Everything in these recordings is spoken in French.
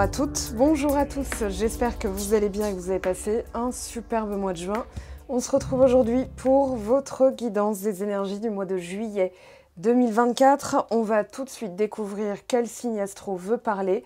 à toutes, bonjour à tous, j'espère que vous allez bien et que vous avez passé un superbe mois de juin. On se retrouve aujourd'hui pour votre guidance des énergies du mois de juillet 2024. On va tout de suite découvrir quel signe astro veut parler.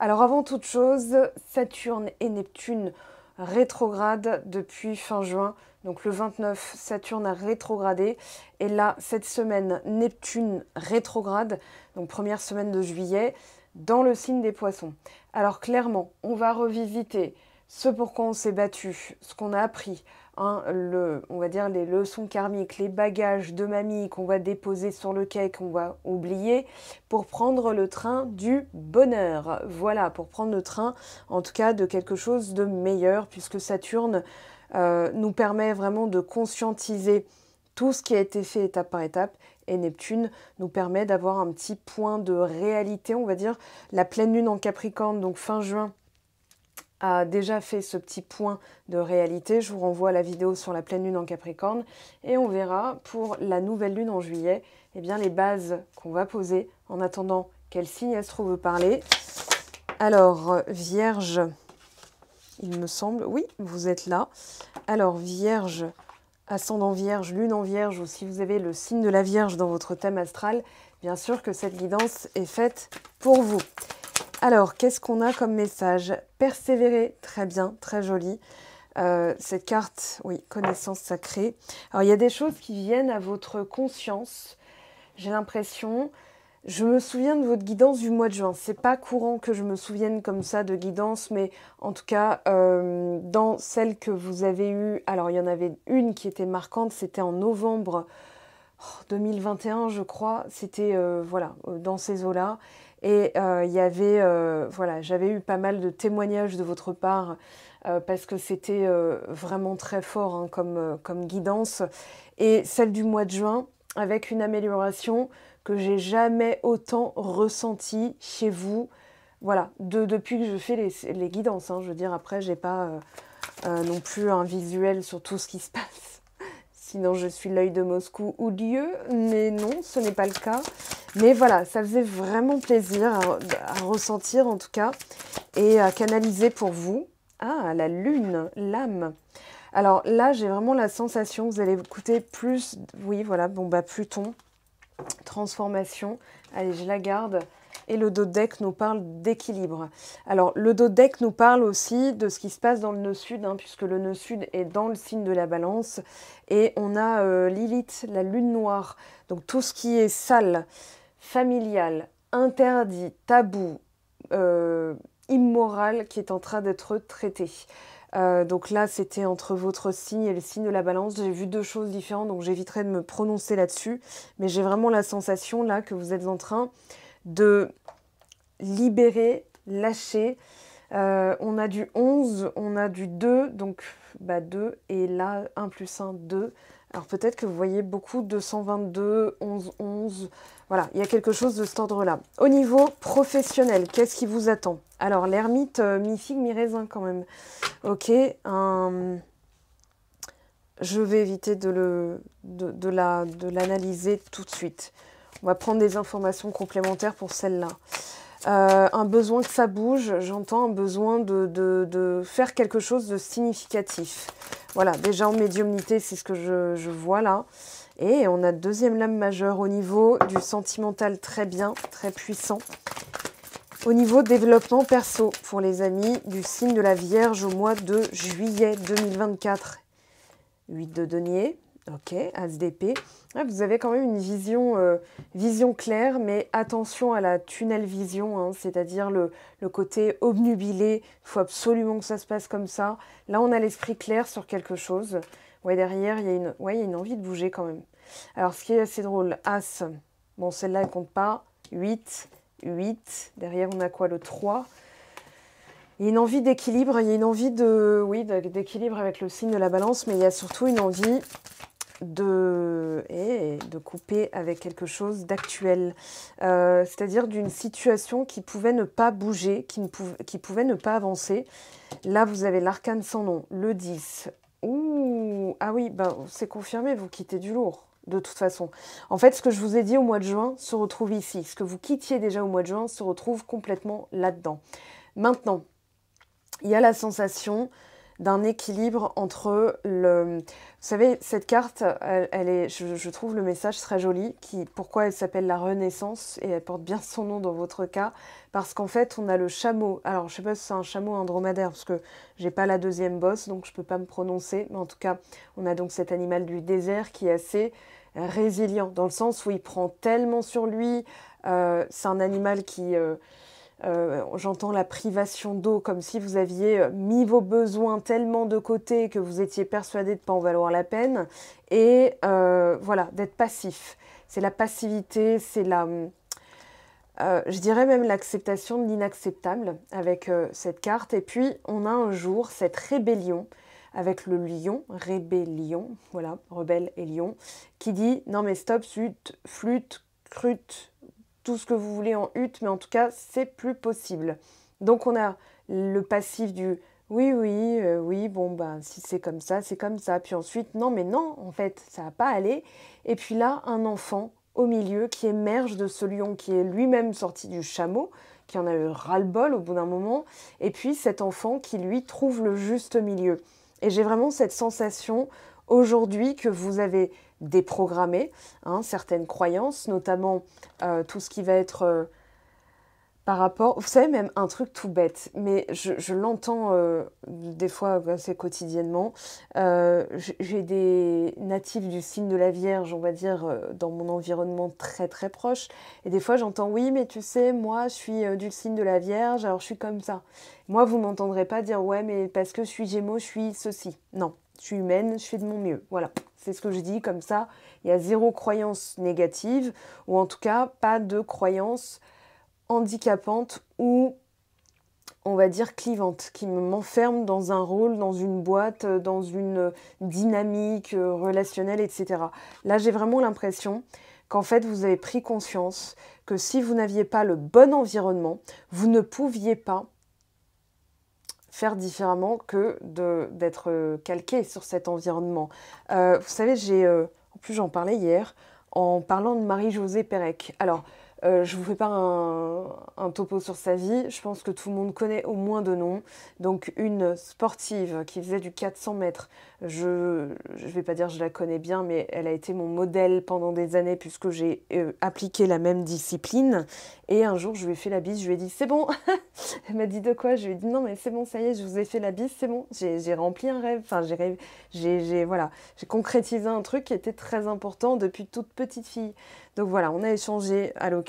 Alors avant toute chose, Saturne et Neptune rétrograde depuis fin juin. Donc le 29, Saturne a rétrogradé. Et là, cette semaine, Neptune rétrograde, donc première semaine de juillet, dans le signe des poissons. Alors clairement, on va revisiter ce pourquoi on s'est battu, ce qu'on a appris, hein, le, on va dire les leçons karmiques, les bagages de mamie qu'on va déposer sur le quai, qu'on va oublier, pour prendre le train du bonheur. Voilà, pour prendre le train, en tout cas, de quelque chose de meilleur, puisque Saturne euh, nous permet vraiment de conscientiser tout ce qui a été fait étape par étape. Et Neptune nous permet d'avoir un petit point de réalité, on va dire. La pleine lune en Capricorne, donc fin juin, a déjà fait ce petit point de réalité. Je vous renvoie à la vidéo sur la pleine lune en Capricorne. Et on verra pour la nouvelle lune en juillet, eh bien, les bases qu'on va poser en attendant qu'elle signe astro veut parler. Alors, Vierge, il me semble, oui, vous êtes là. Alors, Vierge, ascendant vierge, lune en vierge, ou si vous avez le signe de la vierge dans votre thème astral, bien sûr que cette guidance est faite pour vous. Alors, qu'est-ce qu'on a comme message Persévérer, très bien, très joli. Euh, cette carte, oui, connaissance sacrée. Alors, il y a des choses qui viennent à votre conscience, j'ai l'impression. Je me souviens de votre guidance du mois de juin. C'est pas courant que je me souvienne comme ça de guidance, mais en tout cas, euh, dans celle que vous avez eue, alors il y en avait une qui était marquante, c'était en novembre 2021, je crois. C'était euh, voilà, euh, dans ces eaux-là. Et il y avait, voilà, j'avais eu pas mal de témoignages de votre part parce que c'était vraiment très fort hein, comme guidance. Et celle du mois de juin, avec une amélioration que j'ai jamais autant ressenti chez vous. Voilà, de, depuis que je fais les, guidances, hein, je veux dire, après, j'ai pas euh, euh, non plus un visuel sur tout ce qui se passe. Sinon, je suis l'œil de Moscou ou Dieu, mais non, ce n'est pas le cas. Mais voilà, ça faisait vraiment plaisir à, à ressentir en tout cas et à canaliser pour vous. Ah, la lune, l'âme. Alors là, j'ai vraiment la sensation, vous allez écouter plus, oui, voilà, bon, bah Pluton, transformation. Allez, je la garde. Et le deck nous parle d'équilibre. Alors, le deck nous parle aussi de ce qui se passe dans le nœud sud, hein, puisque le nœud sud est dans le signe de la balance. Et on a euh, Lilith, la lune noire. Donc, tout ce qui est sale, familial, interdit, tabou, euh, immoral, qui est en train d'être traité. Euh, donc là, c'était entre votre signe et le signe de la balance. J'ai vu deux choses différentes, donc j'éviterai de me prononcer là-dessus. Mais j'ai vraiment la sensation là que vous êtes en train de libérer, lâcher. Euh, on a du 11, on a du 2, donc 2, bah, et là 1 plus 1, 2. Alors peut-être que vous voyez beaucoup de 122, 11, 11. Voilà, il y a quelque chose de cet ordre-là. Au niveau professionnel, qu'est-ce qui vous attend Alors l'ermite, euh, mi-figue, mi-raisin quand même. Ok, je vais éviter de l'analyser de, tout de suite. On va prendre des informations complémentaires pour celle-là. Euh, un besoin que ça bouge, j'entends un besoin de, faire quelque chose de significatif. Voilà, déjà en médiumnité, c'est ce que je, vois là. Et on a deuxième lame majeure au niveau du sentimental très bien, très puissant. Au niveau développement perso, pour les amis, du signe de la Vierge au mois de juillet 2024. 8 de denier, OK, As d'épée, ah, vous avez quand même une vision, euh, vision claire, mais attention à la tunnel vision, hein, c'est-à-dire le, côté obnubilé. Il faut absolument que ça se passe comme ça. Là, on a l'esprit clair sur quelque chose. Ouais, derrière, il y, a une, ouais, une envie de bouger quand même. Alors, ce qui est assez drôle, As, bon, celle-là, elle compte pas. 8, 8. Derrière, on a quoi Le 3. Il y a une envie d'équilibre, il y a une envie de, oui, d'équilibre avec le signe de la balance, mais il y a surtout une envie de, eh, de couper avec quelque chose d'actuel, euh, c'est-à-dire d'une situation qui pouvait ne pas bouger, qui, pouvait, qui pouvait ne pas avancer. Là, vous avez l'arcane sans nom, le 10. Ouh, ah oui, ben, c'est confirmé, vous quittez du lourd. De toute façon, en fait, ce que je vous ai dit au mois de juin se retrouve ici. Ce que vous quittiez déjà au mois de juin se retrouve complètement là-dedans. Maintenant, il y a la sensation d'un équilibre entre le... Vous savez, cette carte, elle, est, je, trouve le message très joli, qui, pourquoi elle s'appelle la Renaissance, et elle porte bien son nom dans votre cas, parce qu'en fait, on a le chameau. Alors, je ne sais pas si c'est un chameau dromadaire parce que j'ai pas la deuxième bosse, donc je peux pas me prononcer, mais en tout cas, on a donc cet animal du désert qui est assez résilient, dans le sens où il prend tellement sur lui, euh, c'est un animal qui... Euh, euh, j'entends la privation d'eau comme si vous aviez euh, mis vos besoins tellement de côté que vous étiez persuadé de ne pas en valoir la peine. Et euh, voilà, d'être passif. C'est la passivité, c'est la... Hum, je dirais même l'acceptation de l'inacceptable avec cette carte. Et puis, on a un jour cette rébellion avec le lion, rébellion, voilà, rebelle et lion, qui dit non mais stop, zut, flûte, crute, tout ce que vous voulez en hutte, mais en tout cas, c'est plus possible. Donc on a le passif du oui, oui, euh, oui, bon, ben, si c'est comme ça, c'est comme ça. Puis ensuite, non, mais non, en fait, ça n'a pas allé. Et puis là, un enfant au milieu qui émerge de ce lion qui est lui-même sorti du chameau, qui en a eu ras-le-bol au bout d'un moment. Et puis cet enfant qui, lui, trouve le juste milieu. Et j'ai vraiment cette sensation aujourd'hui que vous avez déprogrammer hein, certaines croyances, notamment euh, tout ce qui va être euh, par rapport, vous savez même un truc tout bête, mais je, l'entends euh, des fois assez quotidiennement. J'ai des natifs du signe de la Vierge, on va dire, dans mon environnement très très proche, et des fois j'entends oui, mais tu sais, moi je suis du signe de la Vierge, alors je suis comme ça. Moi vous m'entendrez pas dire ouais, mais parce que je suis Gémeaux, je suis ceci. Non, je suis humaine, je fais de mon mieux. Voilà, c'est ce que je dis. Comme ça, il y a zéro croyance négative, ou en tout cas, pas de croyance handicapante ou, on va dire, clivante, qui m'enferme dans un rôle, dans une boîte, euh, dans une euh, dynamique euh, relationnelle, etc. Là, j'ai vraiment l'impression qu'en fait, vous avez pris conscience que si vous n'aviez pas le bon environnement, vous ne pouviez pas faire différemment que d'être euh, calqué sur cet environnement. Euh, vous savez, j'ai, euh, en plus j'en parlais hier, en parlant de Marie-Josée Pérec. Alors, euh, je vous fais pas un, topo sur sa vie, je pense que tout le monde connaît au moins de noms. Donc une sportive qui faisait du 400 mètres, je ne vais pas dire je la connais bien, mais elle a été mon modèle pendant des années puisque j'ai euh, appliqué la même discipline. Et un jour, je lui ai fait la bise, je lui ai dit c'est bon. elle m'a dit de quoi Je lui ai dit non mais c'est bon, ça y est, je vous ai fait la bise, c'est bon. J'ai rempli un rêve, enfin j'ai voilà, j'ai concrétisé un truc qui était très important depuis toute petite fille. Donc voilà, on a échangé à l'occasion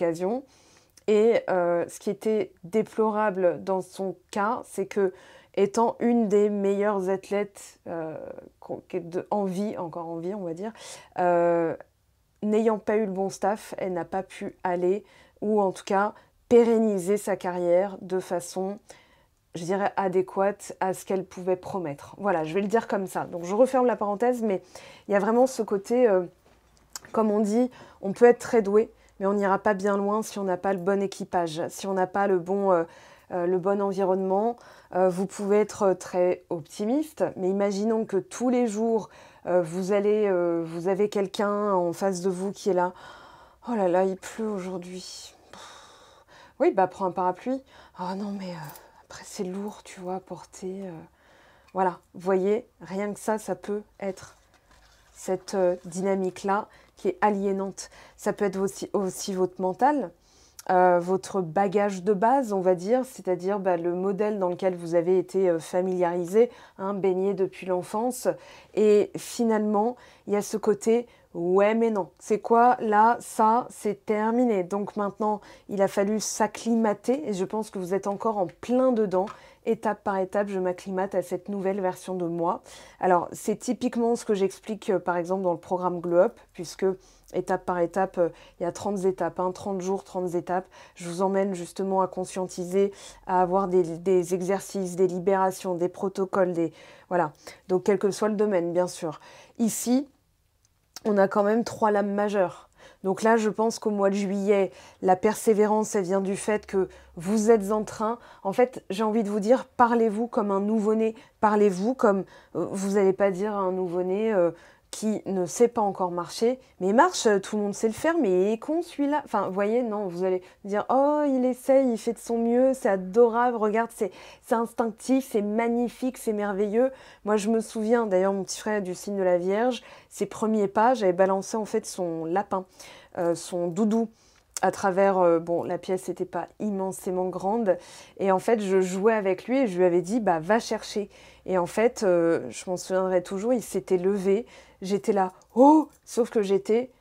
et euh, ce qui était déplorable dans son cas, c'est que étant une des meilleures athlètes euh, en vie, encore en vie on va dire, euh, n'ayant pas eu le bon staff, elle n'a pas pu aller, ou en tout cas pérenniser sa carrière de façon, je dirais, adéquate à ce qu'elle pouvait promettre. Voilà, je vais le dire comme ça. Donc je referme la parenthèse, mais il y a vraiment ce côté, comme on dit, on peut être très doué, mais on n'ira pas bien loin si on n'a pas le bon équipage, si on n'a pas le bon, euh, euh, le bon environnement. Euh, vous pouvez être très optimiste, mais imaginons que tous les jours, vous, allez, vous avez quelqu'un en face de vous qui est là. Oh là là, il pleut aujourd'hui. Oui, bah prends un parapluie. Oh non, mais après c'est lourd, tu vois, porter. Voilà, voyez, rien que ça, ça peut être cette dynamique-là qui est aliénante. Ça peut être aussi, aussi votre mental, euh, votre bagage de base, on va dire, c'est-à-dire bah, le modèle dans lequel vous avez été euh, familiarisé, hein, baigné depuis l'enfance. Et finalement, il y a ce côté Ouais, mais non. C'est quoi Là, ça, c'est terminé. Donc maintenant, il a fallu s'acclimater et je pense que vous êtes encore en plein dedans étape par étape, je m'acclimate à cette nouvelle version de moi. Alors, c'est typiquement ce que j'explique euh, par exemple dans le programme Glow Up, puisque étape par étape, euh, il y a 30 étapes, 30 hein, jours, 30 étapes. Je vous emmène justement à conscientiser, à avoir des, des exercices, des libérations, des protocoles, des. Voilà. Donc, quel que soit le domaine, bien sûr. Ici, on a quand même trois lames majeures donc là, je pense qu'au mois de juillet, la persévérance, elle vient du fait que vous êtes en train. En fait, j'ai envie de vous dire, parlez-vous comme un nouveau-né. Parlez-vous comme. Euh, vous n'allez pas dire à un nouveau-né, euh, qui ne sait pas encore marcher, mais marche, euh, tout le monde sait le faire, mais il est con celui-là. Enfin, vous voyez, non, vous allez dire, oh, il essaye, il fait de son mieux, c'est adorable, regarde, c'est instinctif, c'est magnifique, c'est merveilleux. Moi, je me souviens, d'ailleurs, mon petit frère du signe de la Vierge, ses premiers pas, j'avais balancé en fait son lapin, euh, son doudou à travers, euh, bon, la pièce n'était pas immensément grande, et en fait, je jouais avec lui et je lui avais dit, bah, va chercher. Et en fait, euh, je m'en souviendrai toujours, il s'était levé, j'étais là, oh Sauf que j'étais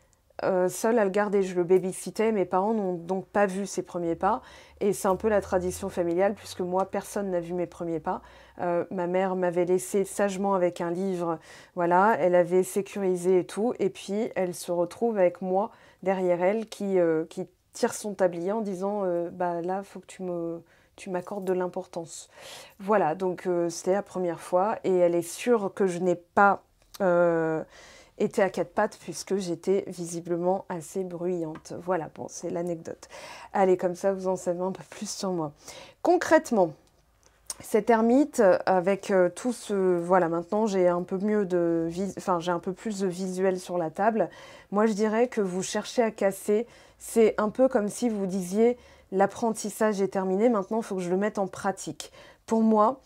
euh, seule à le garder, je le babysitais, mes parents n'ont donc pas vu ses premiers pas. Et c'est un peu la tradition familiale, puisque moi, personne n'a vu mes premiers pas. Euh, ma mère m'avait laissé sagement avec un livre, voilà, elle avait sécurisé et tout, et puis elle se retrouve avec moi derrière elle qui, qui tire son tablier en disant, bah là, faut que tu me tu m'accordes de l'importance. Voilà, donc euh, c'était la première fois et elle est sûre que je n'ai pas euh, été à quatre pattes puisque j'étais visiblement assez bruyante. Voilà, bon, c'est l'anecdote. Allez, comme ça, vous en savez un peu plus sur moi. Concrètement, cette ermite, avec euh, tout ce... Voilà, maintenant j'ai un peu mieux de... Enfin, j'ai un peu plus de visuel sur la table. Moi, je dirais que vous cherchez à casser. C'est un peu comme si vous disiez l'apprentissage est terminé, maintenant il faut que je le mette en pratique. Pour moi,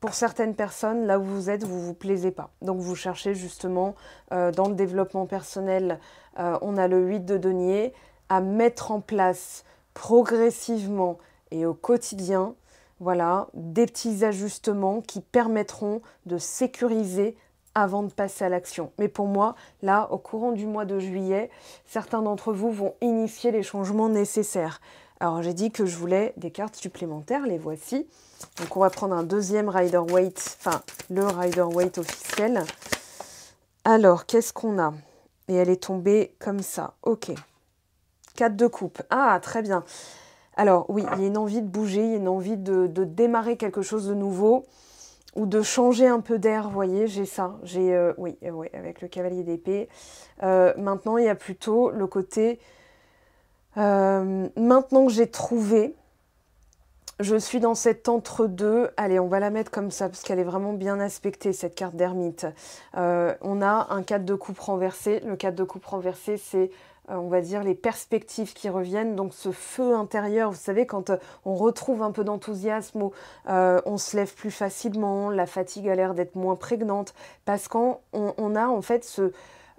pour certaines personnes, là où vous êtes, vous ne vous plaisez pas. Donc vous cherchez justement euh, dans le développement personnel, euh, on a le 8 de denier, à mettre en place progressivement et au quotidien, voilà, des petits ajustements qui permettront de sécuriser avant de passer à l'action. Mais pour moi, là, au courant du mois de juillet, certains d'entre vous vont initier les changements nécessaires. Alors j'ai dit que je voulais des cartes supplémentaires, les voici. Donc on va prendre un deuxième Rider Weight, enfin le Rider Weight officiel. Alors qu'est-ce qu'on a Et elle est tombée comme ça, ok. 4 de coupe, ah très bien. Alors oui, il y a une envie de bouger, il y a une envie de, démarrer quelque chose de nouveau ou de changer un peu d'air, vous voyez, j'ai ça, j'ai, euh, oui, euh, oui, avec le cavalier d'épée. Euh, maintenant, il y a plutôt le côté euh, maintenant que j'ai trouvé, je suis dans cet entre-deux. Allez, on va la mettre comme ça parce qu'elle est vraiment bien aspectée, cette carte d'ermite. Euh, on a un cadre de coupe renversé. Le cadre de coupe renversé, c'est euh, on va dire, les perspectives qui reviennent, donc ce feu intérieur, vous savez, quand on retrouve un peu d'enthousiasme, on se lève plus facilement, la fatigue a l'air d'être moins prégnante, parce qu'on on a en fait ce,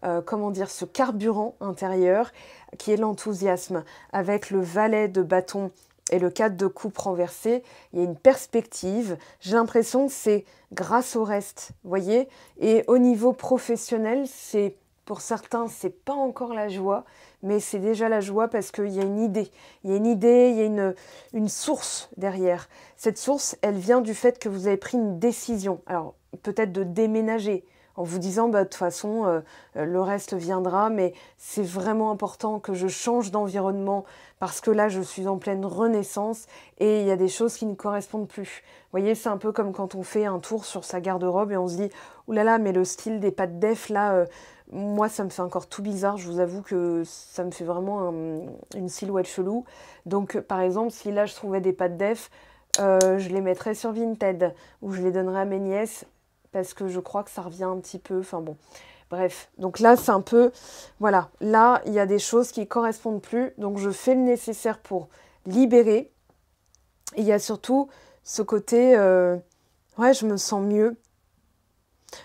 euh, comment dire, ce carburant intérieur qui est l'enthousiasme. Avec le valet de bâton et le cadre de coupe renversé, il y a une perspective. J'ai l'impression que c'est grâce au reste, voyez. Et au niveau professionnel, c'est pour certains, c'est pas encore la joie, mais c'est déjà la joie parce qu'il y a une idée. Il y a une idée, il y a une, une source derrière. Cette source, elle vient du fait que vous avez pris une décision. Alors, peut-être de déménager, en vous disant bah, de toute façon euh, euh, le reste viendra, mais c'est vraiment important que je change d'environnement parce que là je suis en pleine renaissance et il y a des choses qui ne correspondent plus. Vous voyez, c'est un peu comme quand on fait un tour sur sa garde-robe et on se dit oulala, là là, mais le style des pattes def là, euh, moi ça me fait encore tout bizarre, je vous avoue que ça me fait vraiment une silhouette chelou. Donc par exemple, si là je trouvais des pattes def, je les mettrais sur Vinted ou je les donnerais à mes nièces parce que je crois que ça revient un petit peu. Enfin bon, bref. Donc là, c'est un peu. Voilà, là, il y a des choses qui ne correspondent plus. Donc je fais le nécessaire pour libérer. il y a surtout ce côté. Euh, ouais, je me sens mieux.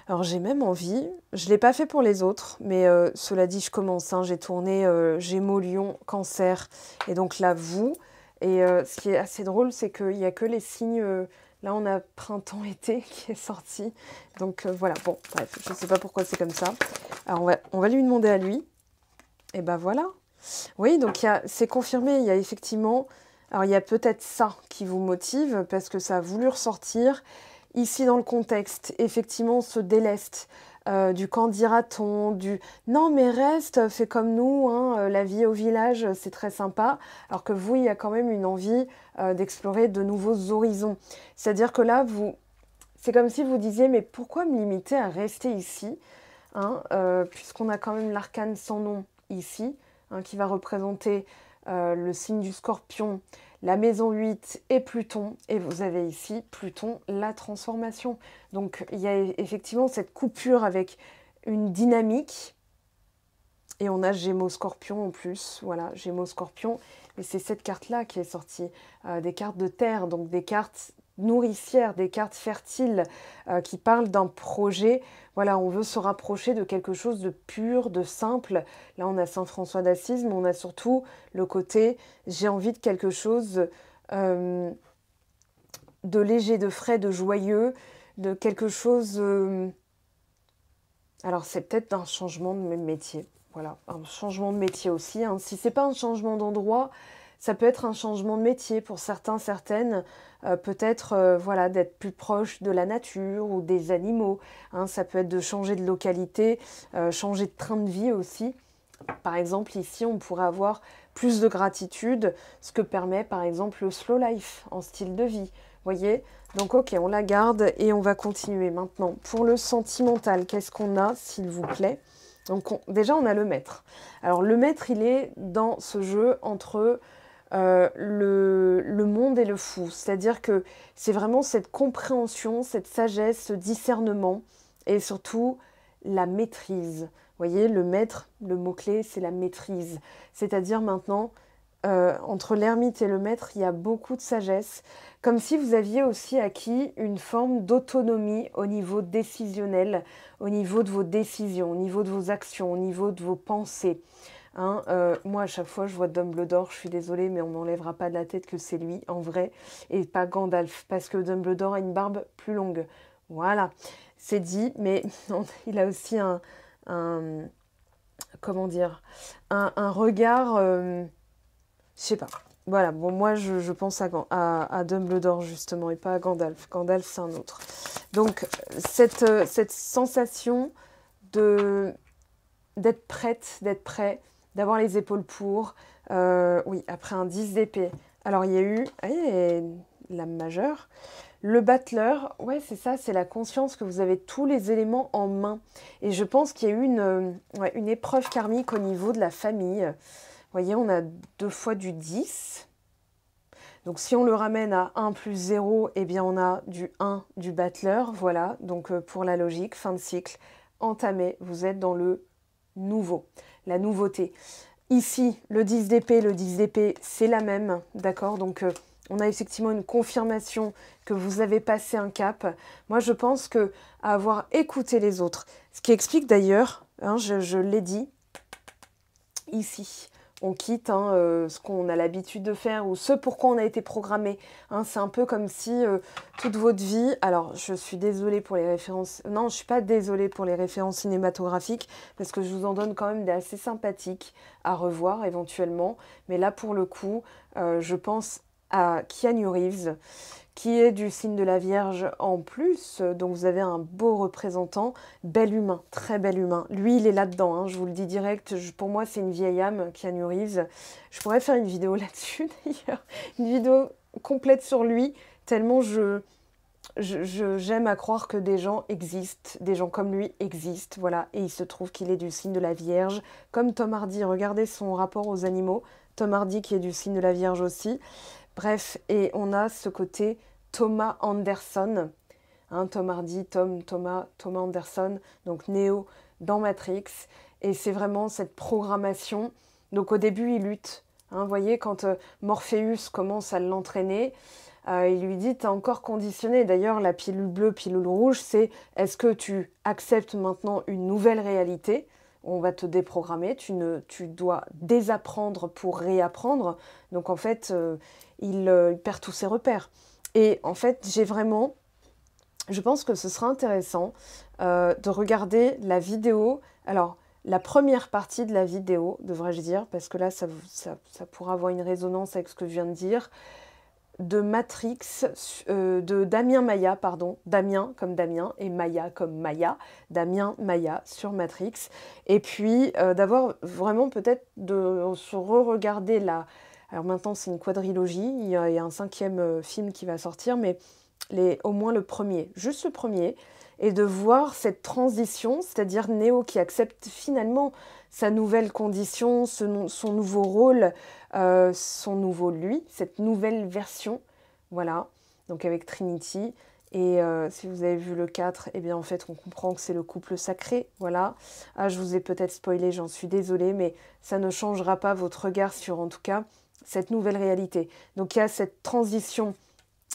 Alors j'ai même envie, je ne l'ai pas fait pour les autres, mais euh, cela dit, je commence. Hein. j'ai tourné euh, Gémeaux, Lion, Cancer, et donc là, vous. Et euh, ce qui est assez drôle, c'est qu'il n'y a que les signes Là, on a printemps-été qui est sorti. Donc euh, voilà, bon, bref, je ne sais pas pourquoi c'est comme ça. Alors, on va, on va lui demander à lui. Et ben voilà. Oui, donc c'est confirmé, il y a effectivement... Alors il y a peut-être ça qui vous motive, parce que ça a voulu ressortir. Ici, dans le contexte, effectivement, on se déleste euh, du quand dira-t-on, du non mais reste, fais comme nous, hein, euh, la vie au village c'est très sympa, alors que vous il y a quand même une envie euh, d'explorer de nouveaux horizons. C'est-à-dire que là vous, c'est comme si vous disiez mais pourquoi me limiter à rester ici, hein, puisqu'on a quand même l'arcane sans nom ici, hein, qui va représenter le signe du scorpion, la maison 8 et Pluton et vous avez ici Pluton, la transformation. Donc il y a e-, effectivement cette coupure avec une dynamique. Et on a Gémeaux Scorpion en plus, voilà, Gémeaux Scorpion. et c'est cette carte-là qui est sortie, euh, des cartes de terre, donc des cartes nourricière, des cartes fertiles euh, qui parlent d'un projet. Voilà, on veut se rapprocher de quelque chose de pur, de simple. Là, on a Saint François d'Assise, mais on a surtout le côté j'ai envie de quelque chose euh, de léger, de frais, de joyeux, de quelque chose. Euh, alors, c'est peut-être un changement de métier. Voilà, un changement de métier aussi. Hein. Si c'est pas un changement d'endroit, ça peut être un changement de métier pour certains, certaines, euh, peut-être euh, voilà d'être plus proche de la nature ou des animaux. Hein. ça peut être de changer de localité, euh, changer de train de vie aussi. Par exemple, ici, on pourrait avoir plus de gratitude, ce que permet par exemple le slow life en style de vie. Voyez Donc ok, on la garde et on va continuer maintenant. Pour le sentimental, qu'est-ce qu'on a, s'il vous plaît Donc déjà, on a le maître. Alors le maître, il est dans ce jeu entre euh, le, monde et le fou. C'est-à-dire que c'est vraiment cette compréhension, cette sagesse, ce discernement et surtout la maîtrise. Vous voyez, le maître, le mot-clé, c'est la maîtrise. C'est-à-dire maintenant, euh, entre l'ermite et le maître, il y a beaucoup de sagesse, comme si vous aviez aussi acquis une forme d'autonomie au niveau décisionnel, au niveau de vos décisions, au niveau de vos actions, au niveau de vos pensées. Hein, euh, moi, à chaque fois, je vois Dumbledore, je suis désolée, mais on n'enlèvera pas de la tête que c'est lui, en vrai, et pas Gandalf, parce que Dumbledore a une barbe plus longue. Voilà, c'est dit, mais il a aussi un, comment dire, un, regard, euh, je sais pas. Voilà, bon, moi, je, pense à, Dumbledore, justement, et pas à Gandalf. Gandalf, c'est un autre. Donc, cette, euh, cette sensation de d'être prête, d'être prêt, d'avoir les épaules pour. Euh, oui, après un 10 d'épée. Alors il y a eu ah, la l'âme majeure. Le battleur, ouais, c'est ça, c'est la conscience que vous avez tous les éléments en main. Et je pense qu'il y a eu une, euh, épreuve karmique au niveau de la famille. Vous voyez, on a deux fois du 10. Donc si on le ramène à 1 plus 0, eh bien on a du 1 du battleur. Voilà, donc euh, pour la logique, fin de cycle, entamé, vous êtes dans le nouveau la nouveauté. Ici, le 10 d'épée, le 10 d'épée, c'est la même, d'accord Donc, euh, on a effectivement une confirmation que vous avez passé un cap. Moi, je pense que à avoir écouté les autres, ce qui explique d'ailleurs, hein, je l'ai dit, ici, on quitte hein, euh, ce qu'on a l'habitude de faire ou ce pourquoi on a été programmé. Hein. c'est un peu comme si euh, toute votre vie, alors je suis désolée pour les références, non je suis pas désolée pour les références cinématographiques parce que je vous en donne quand même des assez sympathiques à revoir éventuellement, mais là pour le coup euh, je pense à Keanu Reeves qui est du signe de la Vierge en plus. Donc vous avez un beau représentant, bel humain, très bel humain. Lui, il est là-dedans, hein, je vous le dis direct. pour moi, c'est une vieille âme, qui nourri, Je pourrais faire une vidéo là-dessus d'ailleurs, une vidéo complète sur lui, tellement je, j'aime à croire que des gens existent, des gens comme lui existent, voilà, et il se trouve qu'il est du signe de la Vierge, comme Tom Hardy, regardez son rapport aux animaux, Tom Hardy qui est du signe de la Vierge aussi, Bref, et on a ce côté Thomas Anderson, hein, Tom Hardy, Tom, Thomas, Thomas Anderson, donc Neo dans Matrix, et c'est vraiment cette programmation. Donc au début, il lutte. Hein, vous voyez, quand euh, Morpheus commence à l'entraîner, euh, il lui dit T'es encore conditionné. D'ailleurs, la pilule bleue, pilule rouge, c'est Est-ce que tu acceptes maintenant une nouvelle réalité On va te déprogrammer. Tu, ne, tu dois désapprendre pour réapprendre. Donc, en fait, euh, euh, il, perd tous ses repères. Et en fait, j'ai vraiment, je pense que ce sera intéressant euh, de regarder la vidéo. Alors, la première partie de la vidéo, devrais-je dire, parce que là, ça, pourra avoir une résonance avec ce que je viens de dire, de Matrix, euh, de Damien Maya, pardon, Damien comme Damien et Maya comme Maya, Damien Maya sur Matrix, et puis d'avoir vraiment peut-être de se re-regarder la, alors maintenant, c'est une quadrilogie. Il y, a, un cinquième euh, film qui va sortir, mais au moins le premier, juste le premier, et de voir cette transition, c'est-à-dire Neo qui accepte finalement sa nouvelle condition, son nouveau rôle, euh, son nouveau lui, cette nouvelle version, voilà, donc avec Trinity. Et euh, si vous avez vu le 4, eh bien en fait on comprend que c'est le couple sacré, voilà. Ah, je vous ai peut-être spoilé, j'en suis désolée, mais ça ne changera pas votre regard sur en tout cas cette nouvelle réalité. Donc il y a cette transition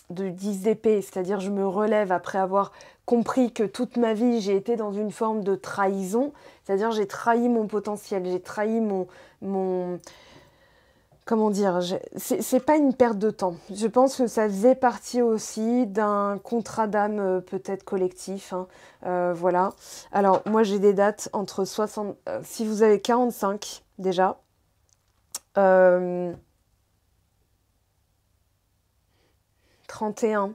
de 10 épées, c'est-à-dire je me relève après avoir compris que toute ma vie j'ai été dans une forme de trahison, c'est-à-dire j'ai trahi mon potentiel, j'ai trahi mon, mon comment dire, c'est pas une perte de temps. Je pense que ça faisait partie aussi d'un contrat d'âme euh, peut-être collectif. Hein. Euh, voilà. Alors moi j'ai des dates entre 60, euh, si vous avez 45 déjà. Euh, 31.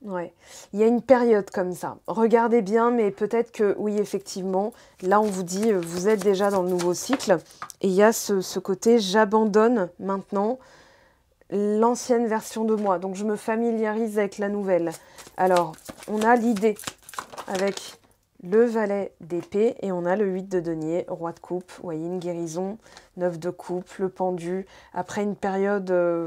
Ouais. Il y a une période comme ça. Regardez bien, mais peut-être que oui, effectivement, là on vous dit, euh, vous êtes déjà dans le nouveau cycle. Et il y a ce, côté, j'abandonne maintenant l'ancienne version de moi. Donc je me familiarise avec la nouvelle. Alors, on a l'idée avec le valet d'épée et on a le 8 de denier, roi de coupe, voyez une guérison, 9 de coupe, le pendu. Après une période... Euh,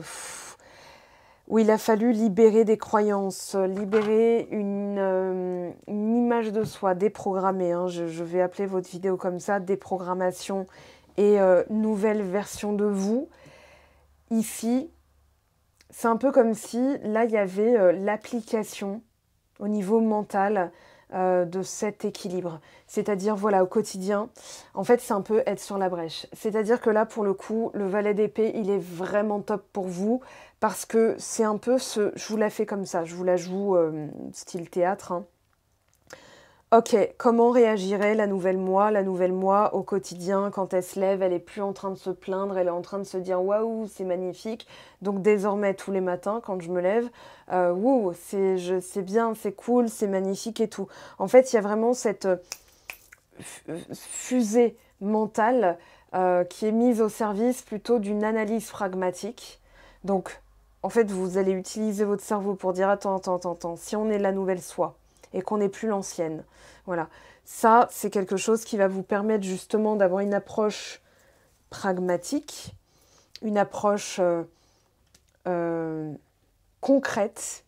où il a fallu libérer des croyances, euh, libérer euh, une, image de soi déprogrammée. Hein, je, vais appeler votre vidéo comme ça, déprogrammation et euh, nouvelle version de vous. Ici, c'est un peu comme si là, il y avait l'application au niveau mental de cet équilibre. C'est-à-dire, voilà, au quotidien, en fait, c'est un peu être sur la brèche. C'est-à-dire que là, pour le coup, le valet d'épée, il est vraiment top pour vous parce que c'est un peu ce. Je vous la fais comme ça, je vous la joue euh, style théâtre. Hein. Ok, comment réagirait la nouvelle moi, la nouvelle moi au quotidien quand elle se lève, elle est plus en train de se plaindre, elle est en train de se dire waouh, c'est magnifique. Donc désormais tous les matins quand je me lève, waouh, c'est je bien, c'est cool, c'est magnifique et tout. En fait, il y a vraiment cette euh, euh, fusée mentale qui est mise au service plutôt d'une analyse pragmatique. Donc en fait, vous allez utiliser votre cerveau pour dire attends, attends, attends, attends, si on est la nouvelle soi et qu'on n'est plus l'ancienne. Voilà. Ça, c'est quelque chose qui va vous permettre justement d'avoir une approche pragmatique, une approche euh, euh, concrète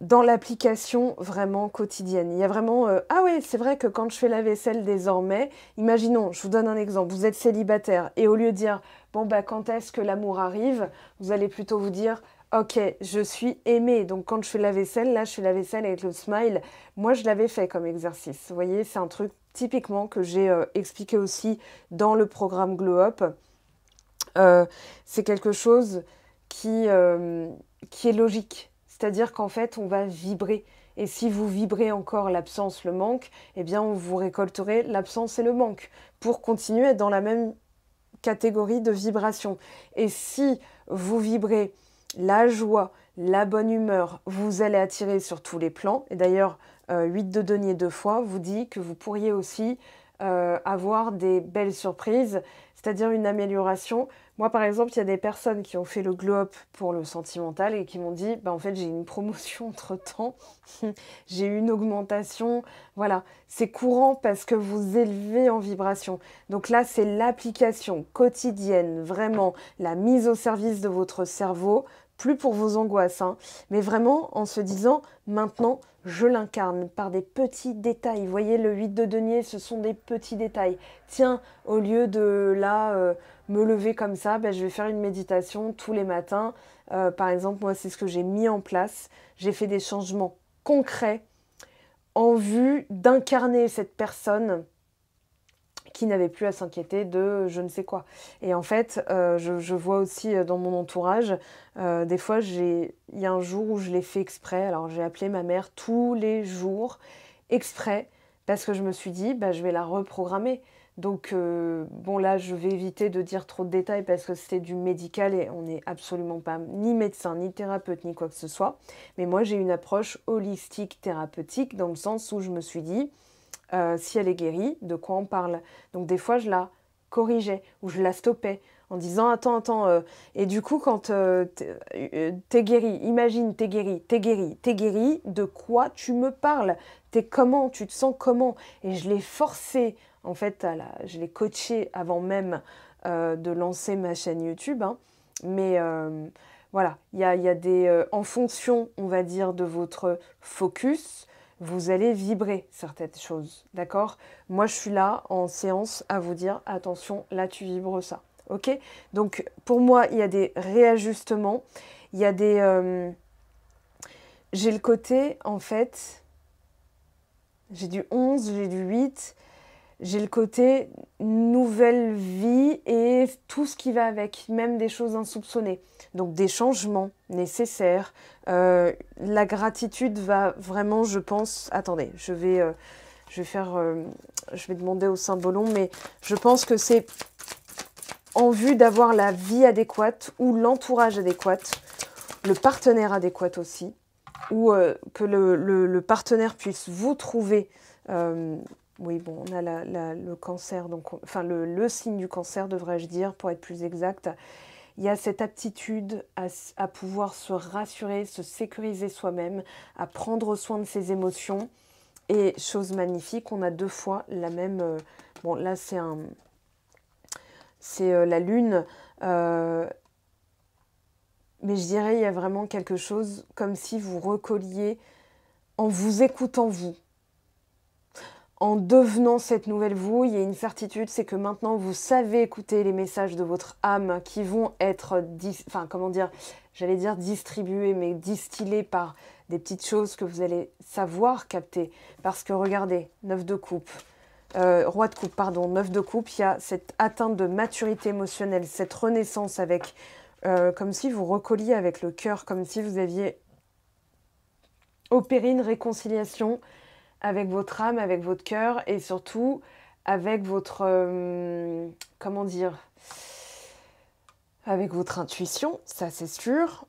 dans l'application vraiment quotidienne. Il y a vraiment euh, ah oui, c'est vrai que quand je fais la vaisselle désormais, imaginons, je vous donne un exemple, vous êtes célibataire et au lieu de dire bon, bah, quand est-ce que l'amour arrive Vous allez plutôt vous dire, ok, je suis aimée. Donc quand je fais la vaisselle, là, je fais la vaisselle avec le smile. Moi, je l'avais fait comme exercice. Vous voyez, c'est un truc typiquement que j'ai euh, expliqué aussi dans le programme Glow Up. Euh, c'est quelque chose qui, euh, qui est logique. C'est-à-dire qu'en fait, on va vibrer. Et si vous vibrez encore l'absence, le manque, eh bien, vous récolterez l'absence et le manque pour continuer à être dans la même catégorie de vibration Et si vous vibrez la joie, la bonne humeur, vous allez attirer sur tous les plans. Et d'ailleurs, 8 euh, de denier deux fois vous dit que vous pourriez aussi euh, avoir des belles surprises, c'est-à-dire une amélioration moi, par exemple, il y a des personnes qui ont fait le glow pour le sentimental et qui m'ont dit bah, En fait, j'ai une promotion entre temps, j'ai eu une augmentation. Voilà, c'est courant parce que vous élevez en vibration. Donc là, c'est l'application quotidienne, vraiment la mise au service de votre cerveau, plus pour vos angoisses, hein, mais vraiment en se disant Maintenant, je l'incarne par des petits détails. Vous voyez, le 8 de denier, ce sont des petits détails. Tiens, au lieu de là euh, me lever comme ça, ben, je vais faire une méditation tous les matins. Euh, par exemple, moi, c'est ce que j'ai mis en place. J'ai fait des changements concrets en vue d'incarner cette personne qui n'avait plus à s'inquiéter de je ne sais quoi. Et en fait, euh, je, vois aussi euh, dans mon entourage, euh, des fois, il y a un jour où je l'ai fait exprès. Alors j'ai appelé ma mère tous les jours, exprès, parce que je me suis dit, bah, je vais la reprogrammer. Donc, bon, là, je vais éviter de dire trop de détails parce que c'est du médical et on n'est absolument pas ni médecin, ni thérapeute, ni quoi que ce soit. Mais moi, j'ai une approche holistique thérapeutique dans le sens où je me suis dit, euh, si elle est guérie, de quoi on parle. Donc des fois, je la corrigeais ou je la stoppais en disant attends attends euh, et du coup quand euh, tu t'es guérie, imagine t'es guérie, t'es tu t'es guérie, de quoi tu me parles t'es comment tu te sens comment et je l'ai forcé en fait je l'ai coachée avant même de lancer ma chaîne YouTube hein. mais voilà il y a, y a, des en fonction on va dire de votre focus vous allez vibrer certaines choses, d'accord Moi, je suis là en séance à vous dire, attention, là, tu vibres ça, ok Donc, pour moi, il y a des réajustements, il y a des... Euh, j'ai le côté, en fait, j'ai du 11, j'ai du 8, j'ai le côté nouvelle vie et tout ce qui va avec, même des choses insoupçonnées. Donc des changements nécessaires. Euh, la gratitude va vraiment, je pense, attendez, je vais, euh, je vais faire, euh, je vais demander au symbolon, mais je pense que c'est en vue d'avoir la vie adéquate ou l'entourage adéquat, le partenaire adéquat aussi, ou que le, partenaire puisse vous trouver oui, bon, on a le cancer, donc, enfin le, signe du cancer, devrais-je dire, pour être plus exact. Il y a cette aptitude à, pouvoir se rassurer, se sécuriser soi-même, à prendre soin de ses émotions. Et chose magnifique, on a deux fois la même. Euh, bon, là, c'est un. C'est euh, la lune. Euh, mais je dirais, il y a vraiment quelque chose comme si vous recolliez en vous écoutant vous en devenant cette nouvelle vous, il y a une certitude, c'est que maintenant vous savez écouter les messages de votre âme qui vont être, enfin comment dire, j'allais dire distribués, mais distillés par des petites choses que vous allez savoir capter. Parce que regardez, 9 de coupe, euh, roi de coupe, pardon, 9 de coupe, il y a cette atteinte de maturité émotionnelle, cette renaissance avec, euh, comme si vous recolliez avec le cœur, comme si vous aviez opéré une réconciliation avec votre âme, avec votre cœur et surtout avec votre... Euh, comment dire Avec votre intuition, ça c'est sûr.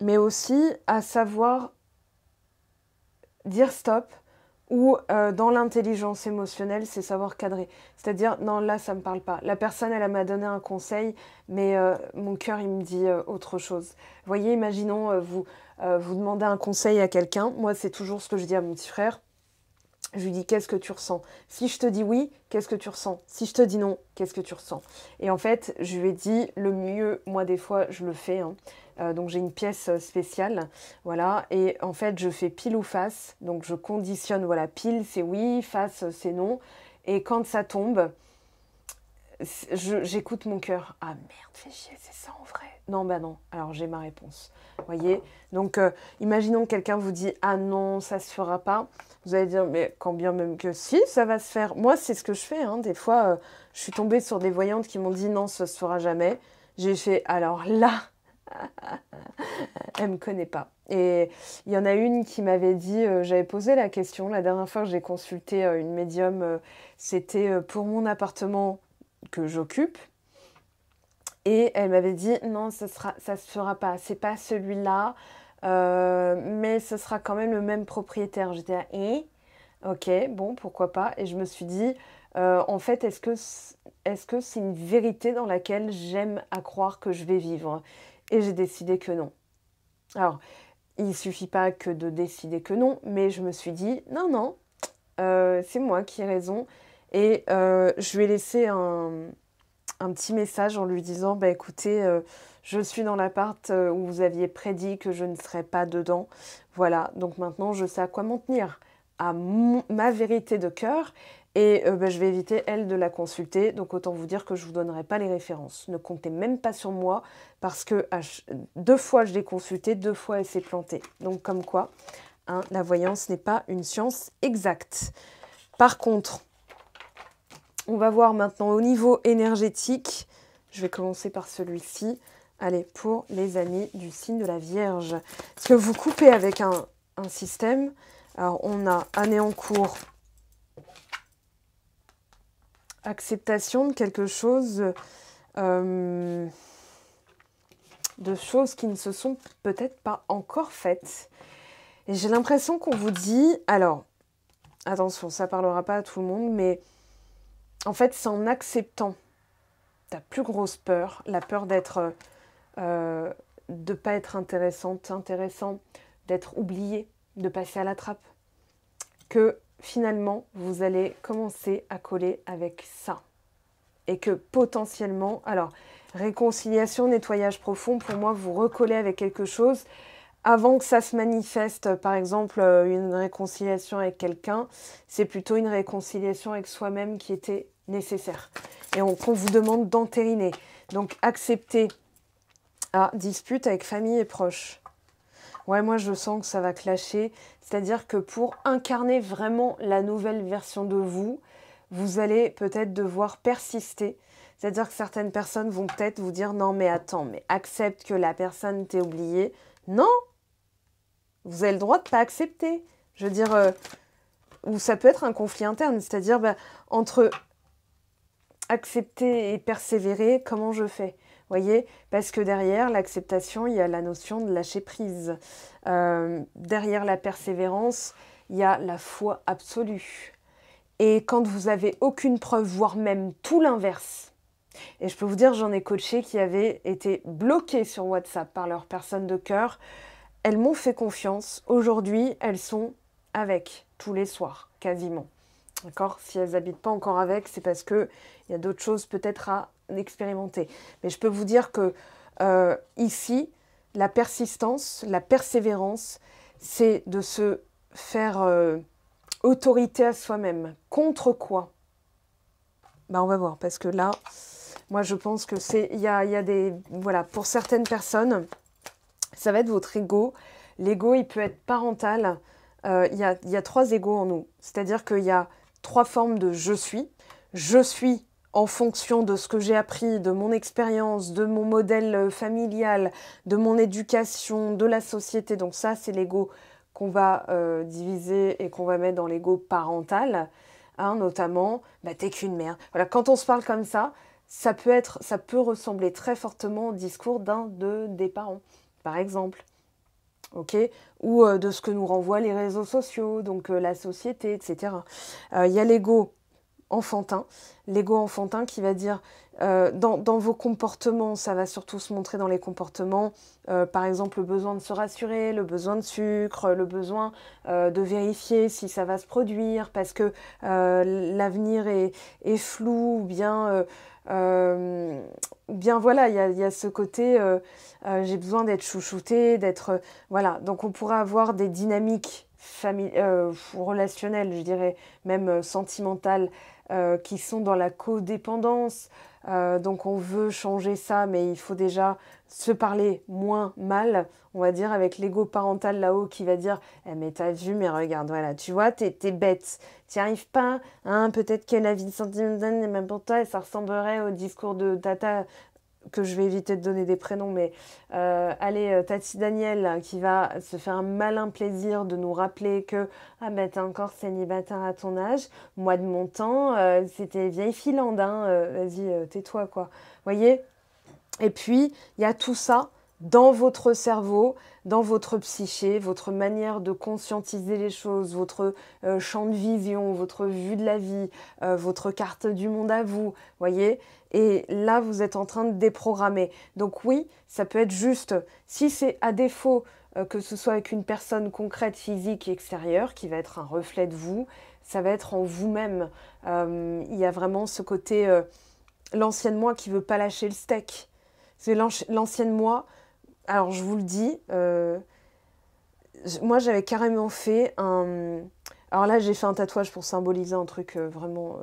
Mais aussi à savoir dire stop ou euh, dans l'intelligence émotionnelle, c'est savoir cadrer. C'est-à-dire, non, là, ça ne me parle pas. La personne, elle, m'a donné un conseil, mais euh, mon cœur, il me dit autre chose. Vous voyez, imaginons, vous, euh, vous demandez un conseil à quelqu'un, moi c'est toujours ce que je dis à mon petit frère. Je lui dis qu'est-ce que tu ressens Si je te dis oui, qu'est-ce que tu ressens Si je te dis non, qu'est-ce que tu ressens Et en fait, je lui ai dit le mieux, moi des fois je le fais. Hein. Euh, donc j'ai une pièce euh, spéciale, voilà. Et en fait, je fais pile ou face. Donc je conditionne, voilà, pile c'est oui, face c'est non. Et quand ça tombe, j'écoute mon cœur. Ah merde, fais c'est ça en vrai non, bah non, alors j'ai ma réponse. voyez Donc, euh, imaginons que quelqu'un vous dit Ah non, ça se fera pas. Vous allez dire Mais quand bien même que si, ça va se faire. Moi, c'est ce que je fais. Hein. Des fois, euh, je suis tombée sur des voyantes qui m'ont dit Non, ça se fera jamais. J'ai fait Alors là, elle me connaît pas. Et il y en a une qui m'avait dit, euh, j'avais posé la question la dernière fois que j'ai consulté une médium, c'était pour mon appartement que j'occupe, et elle m'avait dit non, ça sera, se fera pas, c'est pas celui-là, euh, mais ce sera quand même le même propriétaire. J'étais à ok, bon, pourquoi pas. Et je me suis dit, euh, en fait, est-ce que est que c'est une vérité dans laquelle j'aime à croire que je vais vivre Et j'ai décidé que non. Alors, il suffit pas que de décider que non, mais je me suis dit non, non, euh, c'est moi qui ai raison. Et je vais laisser un, un petit message en lui disant bah, écoutez, euh, je suis dans l'appart euh, où vous aviez prédit que je ne serais pas dedans. Voilà, donc maintenant je sais à quoi m'en tenir, à ma vérité de cœur. Et euh, bah, je vais éviter, elle, de la consulter. Donc autant vous dire que je vous donnerai pas les références. Ne comptez même pas sur moi parce que deux fois je l'ai consultée, deux fois elle s'est plantée. Donc comme quoi, hein, la voyance n'est pas une science exacte. Par contre, on va voir maintenant au niveau énergétique. Je vais commencer par celui-ci. Allez, pour les amis du signe de la Vierge. Est-ce que vous coupez avec un, système. Alors, on a année en cours, acceptation de quelque chose, euh, de choses qui ne se sont peut-être pas encore faites. Et j'ai l'impression qu'on vous dit, alors, attention, ça ne parlera pas à tout le monde, mais en fait, c'est en acceptant ta plus grosse peur, la peur d'être, de euh, de pas être intéressante, intéressant, d'être oublié, de passer à la trappe, que finalement vous allez commencer à coller avec ça. Et que potentiellement, alors réconciliation, nettoyage profond, pour moi, vous recollez avec quelque chose avant que ça se manifeste, par exemple, euh, une réconciliation avec quelqu'un, c'est plutôt une réconciliation avec soi-même qui était nécessaire et qu'on vous demande d'entériner. Donc accepter à dispute avec famille et proches. Ouais, moi je sens que ça va clasher. C'est-à-dire que pour incarner vraiment la nouvelle version de vous, vous allez peut-être devoir persister. C'est-à-dire que certaines personnes vont peut-être vous dire non mais attends, mais accepte que la personne t'ait oublié. Non, vous avez le droit de pas accepter. Je veux dire, euh, ou ça peut être un conflit interne, c'est-à-dire bah, entre accepter et persévérer, comment je fais voyez Parce que derrière l'acceptation, il y a la notion de lâcher prise. Euh, derrière la persévérance, il y a la foi absolue. Et quand vous avez aucune preuve, voire même tout l'inverse, et je peux vous dire, j'en ai coaché qui avaient été bloqués sur WhatsApp par leur personne de cœur elles m'ont fait confiance. Aujourd'hui, elles sont avec tous les soirs, quasiment. D'accord Si elles n'habitent pas encore avec, c'est parce qu'il y a d'autres choses peut-être à expérimenter. Mais je peux vous dire que euh, ici, la persistance, la persévérance, c'est de se faire euh, autorité à soi-même. Contre quoi ben, On va voir, parce que là, moi je pense que c'est. Il y y a des. Voilà, pour certaines personnes, ça va être votre ego. L'ego, il peut être parental. Euh, il y, a trois égos en nous. C'est-à-dire qu'il y a trois formes de je suis. Je suis en fonction de ce que j'ai appris, de mon expérience, de mon modèle euh, familial, de mon éducation, de la société. Donc ça, c'est l'ego qu'on va euh, diviser et qu'on va mettre dans l'ego parental, hein, notamment, bah, t'es qu'une merde. Voilà, quand on se parle comme ça, ça peut, être, ça peut ressembler très fortement au discours d'un de, des parents par exemple. ok, ou euh, de ce que nous renvoient les réseaux sociaux, donc euh, la société, etc. Euh, il y a l'ego enfantin, l'ego enfantin qui va dire euh, dans, vos comportements, ça va surtout se montrer dans les comportements, euh, par exemple le besoin de se rassurer, le besoin de sucre, le besoin euh, de vérifier si ça va se produire parce que l'avenir est, flou ou bien... bien voilà, il y, a ce côté, j'ai besoin d'être chouchouté, d'être... voilà, donc on pourra avoir des dynamiques relationnelles, je dirais, même sentimentales, euh, qui sont dans la codépendance. Euh, donc on veut changer ça, mais il faut déjà se parler moins mal, on va dire, avec l'ego parental là-haut qui va dire eh, Mais t'as vu, mais regarde, voilà, tu vois, t'es es bête, t'y arrives pas, hein, peut-être que la vie sentimentale n'est même pour toi, ça ressemblerait au discours de Tata que je vais éviter de donner des prénoms, mais euh, allez, euh, Tati Daniel hein, qui va se faire un malin plaisir de nous rappeler que ah ben t'es encore célibataire à ton âge, moi de mon temps, euh, c'était vieille filande, hein, vas-y, tais-toi quoi. Voyez Et puis, il y a tout ça dans votre cerveau, dans votre psyché, votre manière de conscientiser les choses, votre champ de vision, votre vue de la vie, votre carte du monde à vous, voyez et là vous êtes en train de déprogrammer. Donc oui, ça peut être juste. Si c'est à défaut euh, que ce soit avec une personne concrète, physique, extérieure, qui va être un reflet de vous, ça va être en vous-même. Euh, il y a vraiment ce côté euh, l'ancienne moi qui veut pas lâcher le steak. C'est l'ancienne moi. Alors je vous le dis, moi j'avais carrément fait un. Alors là j'ai fait un tatouage pour symboliser un truc vraiment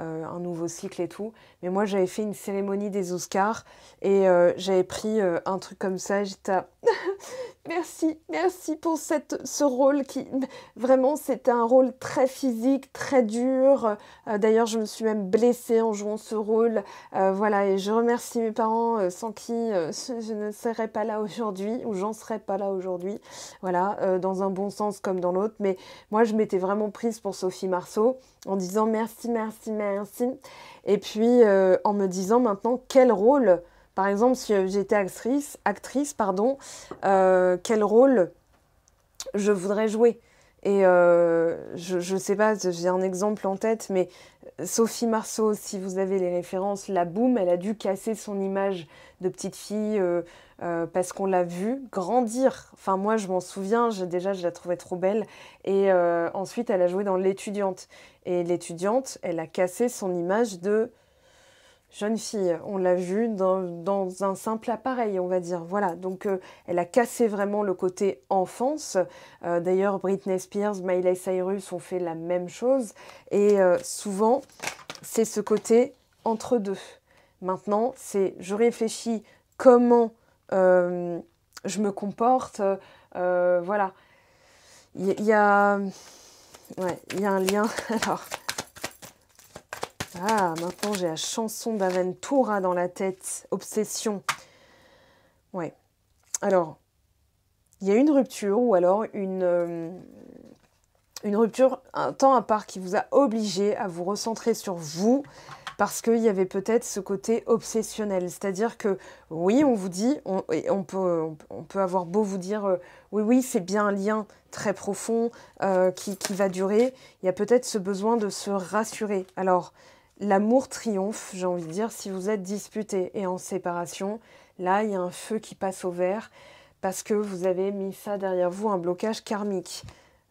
euh, un nouveau cycle et tout. Mais moi, j'avais fait une cérémonie des Oscars et euh, j'avais pris euh, un truc comme ça. J'étais à... merci, merci pour ce rôle qui, vraiment, c'était un rôle très physique, très dur. Euh, d'ailleurs, je me suis même blessée en jouant ce rôle. Euh, voilà, et je remercie mes parents euh, sans qui je ne serais pas là aujourd'hui, ou j'en serais pas là aujourd'hui. Voilà, dans un bon sens comme dans l'autre. Mais moi, je m'étais vraiment prise pour Sophie Marceau en disant merci, merci, merci. Et puis, en me disant maintenant, quel rôle par exemple, si j'étais actrice, actrice pardon, euh, quel rôle je voudrais jouer Et euh, je ne sais pas, j'ai un exemple en tête, mais Sophie Marceau, si vous avez les références, la boum, elle a dû casser son image de petite fille euh, parce qu'on l'a vue grandir. Enfin, moi, je m'en souviens, déjà, je la trouvais trop belle. Et ensuite, elle a joué dans L'étudiante. Et l'étudiante, elle a cassé son image de jeune fille, on l'a vu dans, un simple appareil, on va dire. Voilà, donc euh, elle a cassé vraiment le côté enfance. Euh, d'ailleurs, Britney Spears, Miley Cyrus ont fait la même chose. Et euh, souvent, c'est ce côté entre deux. Maintenant, c'est je réfléchis comment je me comporte. voilà. Il y, a... il y a un lien. Alors, ah, maintenant j'ai la chanson d'Aventura dans la tête. Obsession. Ouais. Alors, il y a une rupture ou alors une, euh, une rupture, un temps à part qui vous a obligé à vous recentrer sur vous parce qu'il y avait peut-être ce côté obsessionnel. C'est-à-dire que oui, on vous dit, on, peut, on peut avoir beau vous dire euh, oui, oui, c'est bien un lien très profond euh, qui, qui, va durer, il y a peut-être ce besoin de se rassurer. Alors, l'amour triomphe, j'ai envie de dire, si vous êtes disputé et en séparation. Là, il y a un feu qui passe au vert parce que vous avez mis ça derrière vous, un blocage karmique.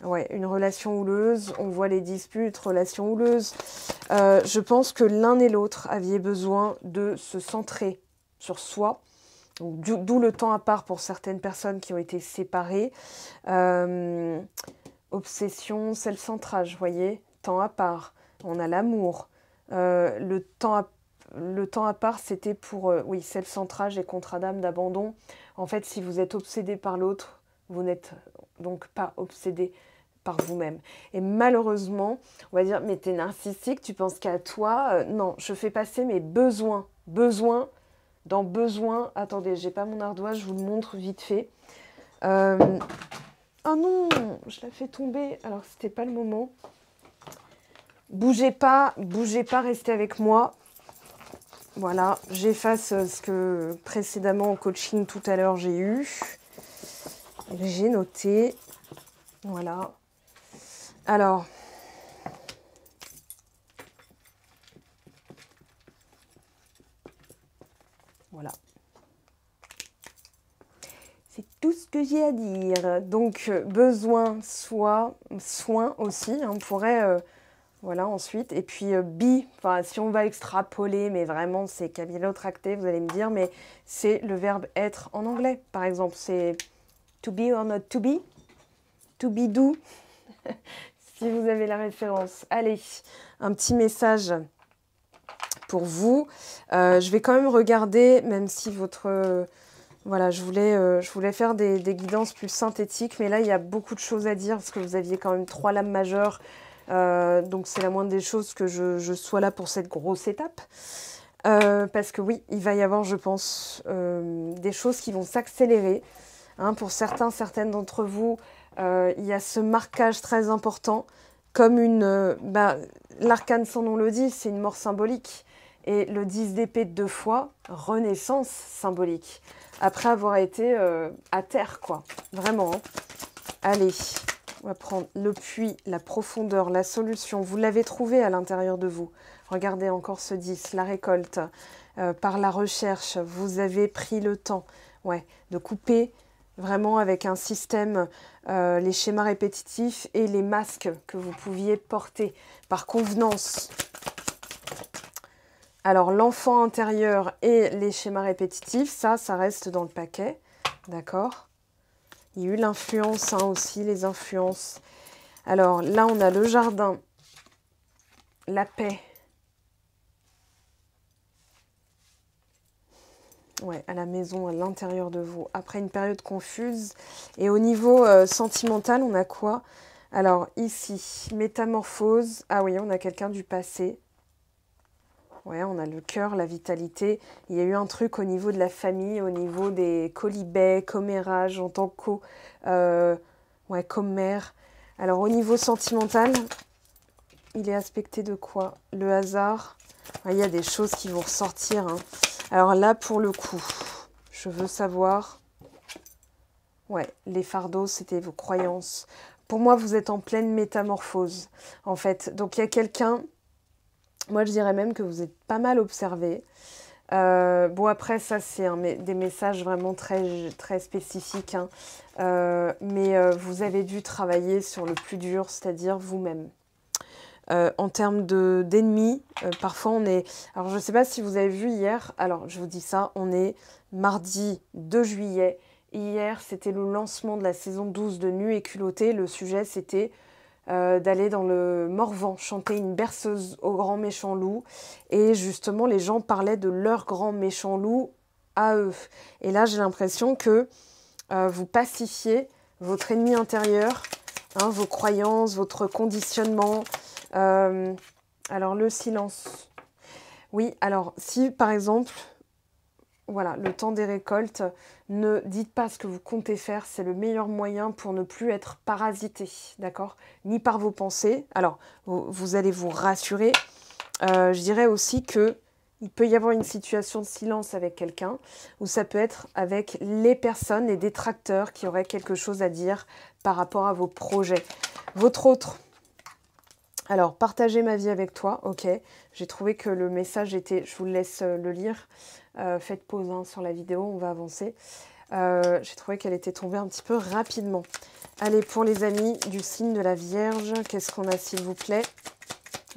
Ouais, une relation houleuse, on voit les disputes, relation houleuse. Euh, je pense que l'un et l'autre aviez besoin de se centrer sur soi, d'où le temps à part pour certaines personnes qui ont été séparées. Euh, obsession, obsession, le centrage, voyez, temps à part. On a l'amour, euh, le, temps à, le temps à part, c'était pour euh, oui, self-centrage et contre d'âme d'abandon. En fait, si vous êtes obsédé par l'autre, vous n'êtes donc pas obsédé par vous-même. Et malheureusement, on va dire, mais t'es narcissique, tu penses qu'à toi. Euh, non, je fais passer mes besoins. Besoins dans besoin. Attendez, j'ai pas mon ardoise, je vous le montre vite fait. Ah non, je la fais tomber alors c'était pas le moment. Bougez pas, bougez pas, restez avec moi. Voilà, j'efface ce que précédemment en coaching tout à l'heure j'ai eu. J'ai noté. Voilà. Alors. Voilà. C'est tout ce que j'ai à dire. Donc, euh, besoin, soit, soin aussi. Hein, on pourrait. Euh, voilà, ensuite. Et puis euh, be si on va extrapoler, mais vraiment c'est Tracté, vous allez me dire, mais c'est le verbe être en anglais. Par exemple, c'est to be or not to be, to be do, si vous avez la référence. Allez, un petit message pour vous. Euh, je vais quand même regarder, même si votre... voilà, je voulais, euh, je voulais faire des, guidances plus synthétiques, mais là, il y a beaucoup de choses à dire, parce que vous aviez quand même trois lames majeures, euh, donc c'est la moindre des choses que je, sois là pour cette grosse étape. Euh, parce que oui, il va y avoir, je pense, euh, des choses qui vont s'accélérer. Hein. pour certains, certaines d'entre vous, il y a ce marquage très important, comme une... Bah, l'arcane sans nom le dit, c'est une mort symbolique. Et le 10 d'épée de deux fois, renaissance symbolique. Après avoir été à terre, quoi. Vraiment. Hein. Allez, on va prendre le puits, la profondeur, la solution. Vous l'avez trouvé à l'intérieur de vous. Regardez encore ce 10, la récolte. Euh, par la recherche, vous avez pris le temps de couper vraiment avec un système, euh, les schémas répétitifs et les masques que vous pouviez porter par convenance. Alors l'enfant intérieur et les schémas répétitifs, ça, ça reste dans le paquet, d'accord il y a eu l'influence hein, aussi, les influences. Alors là, on a le jardin, la paix. Ouais, à la maison, à l'intérieur de vous. Après une période confuse. Et au niveau euh, sentimental, on a quoi Alors ici, métamorphose. Ah oui, on a quelqu'un du passé. Ouais, on a le cœur, la vitalité. Il y a eu un truc au niveau de la famille, au niveau des colibets, commérages, en tant que euh, ouais, commère. Alors au niveau sentimental, il est aspecté de quoi Le hasard. il y a des choses qui vont ressortir. Hein. Alors là, pour le coup, je veux savoir. Ouais, les fardeaux, c'était vos croyances. Pour moi, vous êtes en pleine métamorphose, en fait. Donc il y a quelqu'un moi, je dirais même que vous êtes pas mal observé. Euh, bon, après, ça, c'est des messages vraiment très, très spécifiques. Hein. Euh, mais euh, vous avez dû travailler sur le plus dur, c'est-à-dire vous-même. en termes d'ennemis, parfois on est... Alors je ne sais pas si vous avez vu hier, alors je vous dis ça, on est mardi 2 juillet. Hier, c'était le lancement de la saison 12 de Nu et culotté. Le sujet, c'était euh, d'aller dans le Morvan chanter une berceuse au grand méchant loup. Et justement, les gens parlaient de leur grand méchant loup à eux. Et là, j'ai l'impression que euh, vous pacifiez votre ennemi intérieur, hein, vos croyances, votre conditionnement. Euh, alors, le silence. Oui, alors, si par exemple, voilà, le temps des récoltes, ne dites pas ce que vous comptez faire, c'est le meilleur moyen pour ne plus être parasité, d'accord Ni par vos pensées. Alors, vous, allez vous rassurer. Euh, je dirais aussi que il peut y avoir une situation de silence avec quelqu'un, ou ça peut être avec les personnes, les détracteurs qui auraient quelque chose à dire par rapport à vos projets. Votre autre, alors, partager ma vie avec toi, ok. J'ai trouvé que le message était, je vous laisse euh, le lire, euh, faites pause hein, sur la vidéo, on va avancer. Euh, j'ai trouvé qu'elle était tombée un petit peu rapidement. Allez, pour les amis du signe de la Vierge, qu'est-ce qu'on a s'il vous plaît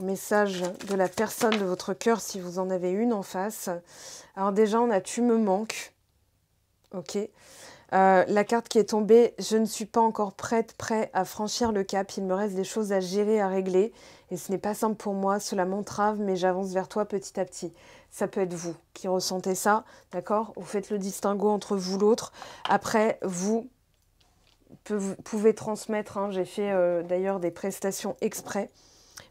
Message de la personne de votre cœur si vous en avez une en face. Alors déjà, on a tu me manques, ok. Euh, la carte qui est tombée, je ne suis pas encore prête, prêt à franchir le cap. Il me reste des choses à gérer, à régler. Et ce n'est pas simple pour moi, cela m'entrave, mais j'avance vers toi petit à petit. Ça peut être vous qui ressentez ça, d'accord Vous faites le distinguo entre vous l'autre. Après, vous, pouvez transmettre. Hein. J'ai fait euh, d'ailleurs des prestations exprès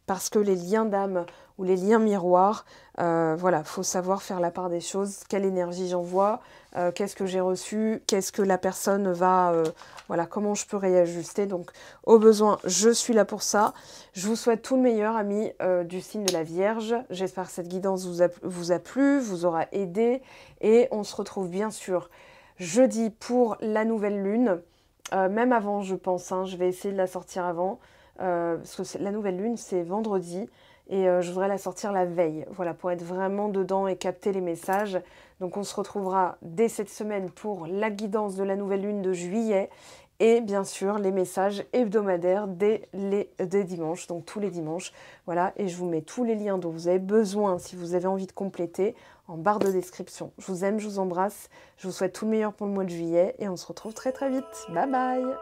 parce que les liens d'âme ou les liens miroirs. voilà, euh, voilà, faut savoir faire la part des choses, quelle énergie j'envoie, euh, qu'est-ce que j'ai reçu, qu'est-ce que la personne va, euh, voilà, comment je peux réajuster. Donc, au besoin, je suis là pour ça. Je vous souhaite tout le meilleur, amis du signe de la Vierge. J'espère que cette guidance vous a, plu, vous aura aidé, et on se retrouve bien sûr jeudi pour la nouvelle lune. même avant, je pense, hein, je vais essayer de la sortir avant, parce que la nouvelle lune, c'est vendredi et euh, je voudrais la sortir la veille, voilà, pour être vraiment dedans et capter les messages. Donc on se retrouvera dès cette semaine pour la guidance de la nouvelle lune de juillet et bien sûr les messages hebdomadaires dès les dimanches, donc tous les dimanches. Voilà, et je vous mets tous les liens dont vous avez besoin si vous avez envie de compléter en barre de description. Je vous aime, je vous embrasse, je vous souhaite tout le meilleur pour le mois de juillet et on se retrouve très très vite. Bye bye